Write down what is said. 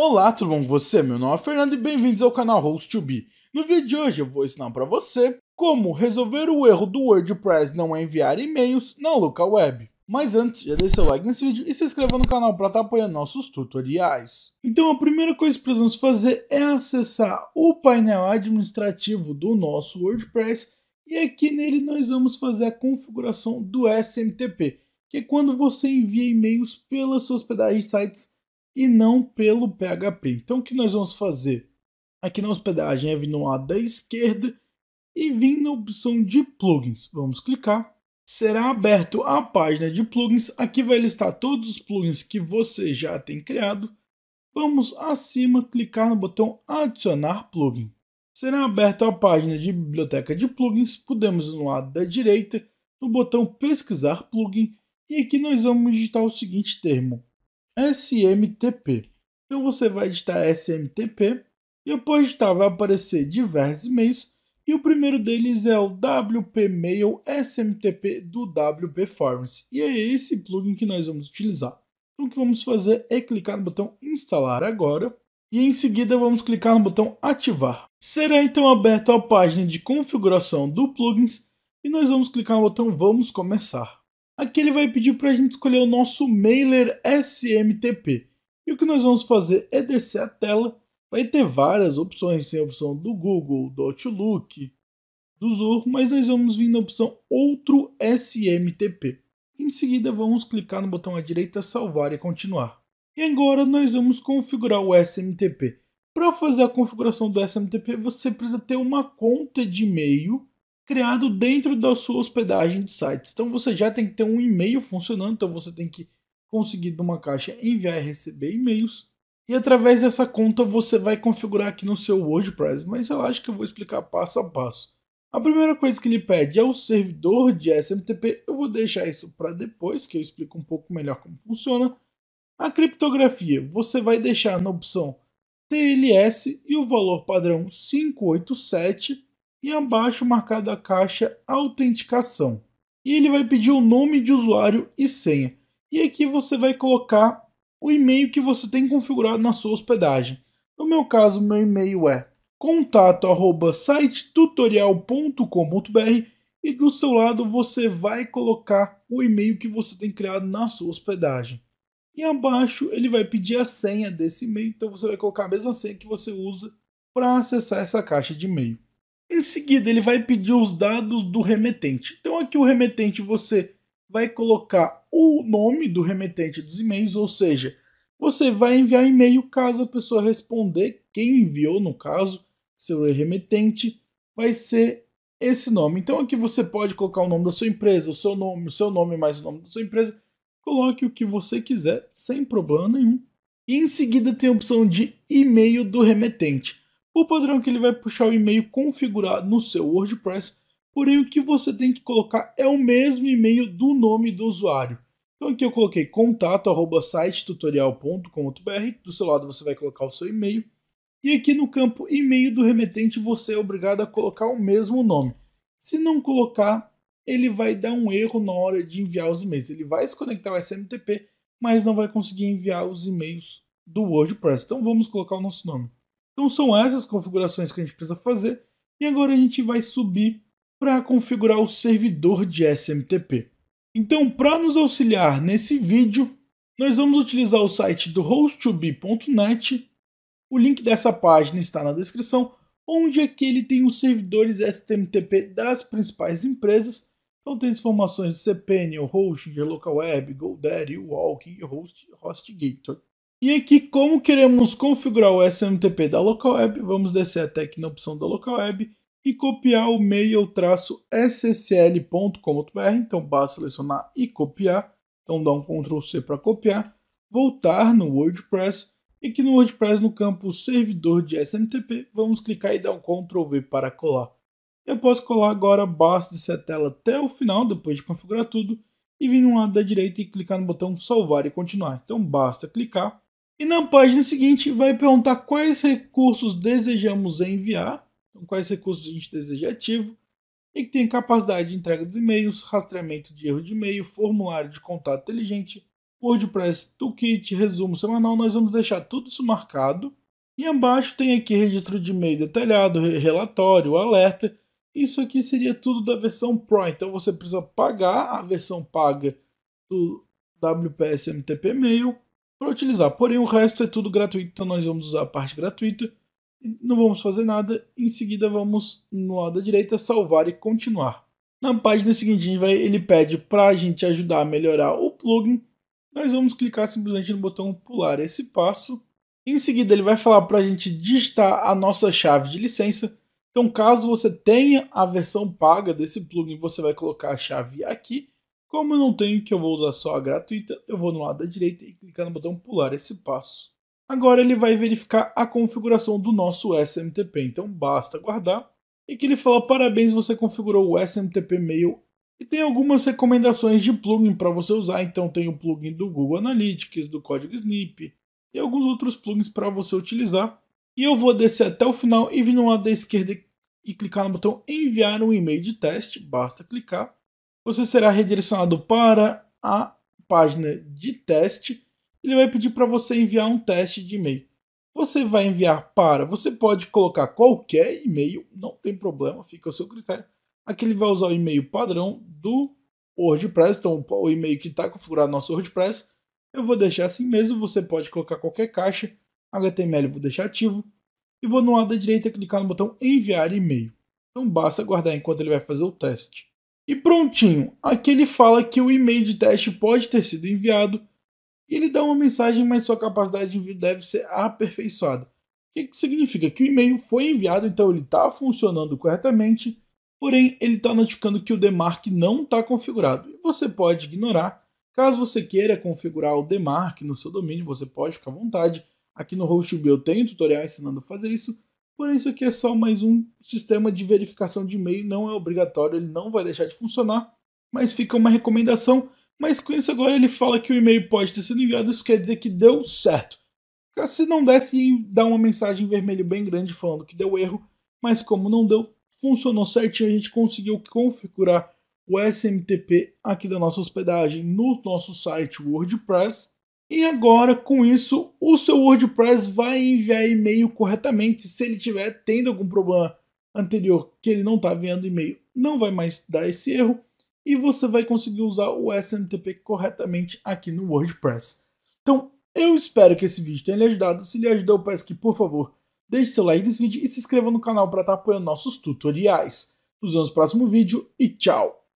Olá, tudo bom com você? Meu nome é Fernando e bem-vindos ao canal Host2Be. No vídeo de hoje eu vou ensinar para você como resolver o erro do WordPress não é enviar e-mails na web. Mas antes, já deixe seu like nesse vídeo e se inscreva no canal para estar tá apoiando nossos tutoriais. Então a primeira coisa que precisamos fazer é acessar o painel administrativo do nosso WordPress e aqui nele nós vamos fazer a configuração do SMTP, que é quando você envia e-mails pelas suas pedagens de sites e não pelo PHP. Então o que nós vamos fazer? Aqui na hospedagem é vir no lado da esquerda e vir na opção de plugins. Vamos clicar. Será aberto a página de plugins. Aqui vai listar todos os plugins que você já tem criado. Vamos acima clicar no botão adicionar plugin. Será aberto a página de biblioteca de plugins. Podemos ir no lado da direita no botão pesquisar plugin e aqui nós vamos digitar o seguinte termo SMTP. Então você vai digitar SMTP e após digitar, vai aparecer diversos e-mails e o primeiro deles é o WPMail SMTP do WPForms e é esse plugin que nós vamos utilizar. Então o que vamos fazer é clicar no botão instalar agora e em seguida vamos clicar no botão ativar. Será então aberta a página de configuração do plugins e nós vamos clicar no botão vamos começar. Aqui ele vai pedir para a gente escolher o nosso mailer SMTP. E o que nós vamos fazer é descer a tela. Vai ter várias opções, tem a opção do Google, do Outlook, do Zoho, mas nós vamos vir na opção Outro SMTP. Em seguida, vamos clicar no botão à direita Salvar e Continuar. E agora nós vamos configurar o SMTP. Para fazer a configuração do SMTP, você precisa ter uma conta de e-mail criado dentro da sua hospedagem de sites. Então você já tem que ter um e-mail funcionando, então você tem que conseguir de uma caixa enviar e receber e-mails. E através dessa conta você vai configurar aqui no seu WordPress, mas acho que eu vou explicar passo a passo. A primeira coisa que ele pede é o servidor de SMTP, eu vou deixar isso para depois, que eu explico um pouco melhor como funciona. A criptografia, você vai deixar na opção TLS e o valor padrão 587 e abaixo marcada a caixa Autenticação. E ele vai pedir o nome de usuário e senha. E aqui você vai colocar o e-mail que você tem configurado na sua hospedagem. No meu caso, meu e-mail é contato@sitetutorial.com.br e do seu lado você vai colocar o e-mail que você tem criado na sua hospedagem. E abaixo ele vai pedir a senha desse e-mail, então você vai colocar a mesma senha que você usa para acessar essa caixa de e-mail. Em seguida, ele vai pedir os dados do remetente. Então, aqui o remetente você vai colocar o nome do remetente dos e-mails, ou seja, você vai enviar e-mail caso a pessoa responder, quem enviou no caso, seu remetente, vai ser esse nome. Então aqui você pode colocar o nome da sua empresa, o seu nome, o seu nome mais o nome da sua empresa. Coloque o que você quiser, sem problema nenhum. E em seguida tem a opção de e-mail do remetente. O padrão é que ele vai puxar o e-mail configurado no seu WordPress, porém o que você tem que colocar é o mesmo e-mail do nome do usuário. Então aqui eu coloquei contato@sitetutorial.com.br, do seu lado você vai colocar o seu e-mail. E aqui no campo e-mail do remetente você é obrigado a colocar o mesmo nome. Se não colocar, ele vai dar um erro na hora de enviar os e-mails. Ele vai se conectar ao SMTP, mas não vai conseguir enviar os e-mails do WordPress. Então vamos colocar o nosso nome. Então são essas configurações que a gente precisa fazer. E agora a gente vai subir para configurar o servidor de SMTP. Então, para nos auxiliar nesse vídeo, nós vamos utilizar o site do host2b.net. O link dessa página está na descrição, onde aqui é ele tem os servidores SMTP das principais empresas. Então tem as informações de CPN, host, de local web, GoDaddy, Walking e host, HostGator. E aqui, como queremos configurar o SMTP da local web, vamos descer até aqui na opção da local web e copiar o mail-ssl.com.br. Então, basta selecionar e copiar. Então, dá um Ctrl C para copiar. Voltar no WordPress. E aqui no WordPress, no campo servidor de SMTP, vamos clicar e dar um Ctrl V para colar. Eu posso colar agora, basta descer a tela até o final, depois de configurar tudo, e vir no lado da direita e clicar no botão salvar e continuar. Então basta clicar e na página seguinte vai perguntar quais recursos desejamos enviar, então, quais recursos a gente deseja ativo, e que tem capacidade de entrega dos e-mails, rastreamento de erro de e-mail, formulário de contato inteligente, WordPress, toolkit, resumo semanal. Nós vamos deixar tudo isso marcado. E abaixo tem aqui registro de e-mail detalhado, relatório, alerta. Isso aqui seria tudo da versão Pro. Então você precisa pagar a versão paga do WPS MTP Mail para utilizar. Porém, o resto é tudo gratuito, então nós vamos usar a parte gratuita. Não vamos fazer nada. Em seguida, vamos no lado da direita salvar e continuar. Na página seguinte, ele pede para a gente ajudar a melhorar o plugin. Nós vamos clicar simplesmente no botão pular esse passo. Em seguida, ele vai falar para a gente digitar a nossa chave de licença. Então, caso você tenha a versão paga desse plugin, você vai colocar a chave aqui. Como eu não tenho que eu vou usar só a gratuita, eu vou no lado da direita e clicar no botão pular esse passo. Agora ele vai verificar a configuração do nosso SMTP, então basta guardar e que ele fala parabéns, você configurou o SMTP Mail e tem algumas recomendações de plugin para você usar, então tem o plugin do Google Analytics, do código Snip e alguns outros plugins para você utilizar. E eu vou descer até o final e vir no lado da esquerda e clicar no botão enviar um e-mail de teste, basta clicar você será redirecionado para a página de teste. Ele vai pedir para você enviar um teste de e-mail. Você vai enviar para, você pode colocar qualquer e-mail, não tem problema, fica ao seu critério. Aqui ele vai usar o e-mail padrão do WordPress, então o e-mail que está configurado no nosso WordPress. Eu vou deixar assim mesmo, você pode colocar qualquer caixa. HTML eu vou deixar ativo. E vou no lado da direita clicar no botão enviar e-mail. Então basta aguardar enquanto ele vai fazer o teste. E prontinho, aqui ele fala que o e-mail de teste pode ter sido enviado e ele dá uma mensagem, mas sua capacidade de envio deve ser aperfeiçoada. O que, que significa? Que o e-mail foi enviado, então ele está funcionando corretamente, porém ele está notificando que o DMARC não está configurado. E você pode ignorar. Caso você queira configurar o DMARC no seu domínio, você pode ficar à vontade. Aqui no HostGB eu tenho um tutorial ensinando a fazer isso, Porém, isso aqui é só mais um sistema de verificação de e-mail, não é obrigatório, ele não vai deixar de funcionar, mas fica uma recomendação. Mas com isso agora ele fala que o e-mail pode ter sido enviado, isso quer dizer que deu certo. Se não desse, dá uma mensagem vermelha bem grande falando que deu erro, mas como não deu, funcionou certinho, a gente conseguiu configurar o SMTP aqui da nossa hospedagem no nosso site WordPress. E agora, com isso, o seu WordPress vai enviar e-mail corretamente. Se ele tiver tendo algum problema anterior que ele não está enviando e-mail, não vai mais dar esse erro. E você vai conseguir usar o SMTP corretamente aqui no WordPress. Então, eu espero que esse vídeo tenha lhe ajudado. Se lhe ajudou, eu peço que, por favor, deixe seu like nesse vídeo e se inscreva no canal para estar tá apoiando nossos tutoriais. Nos vemos no próximo vídeo e tchau!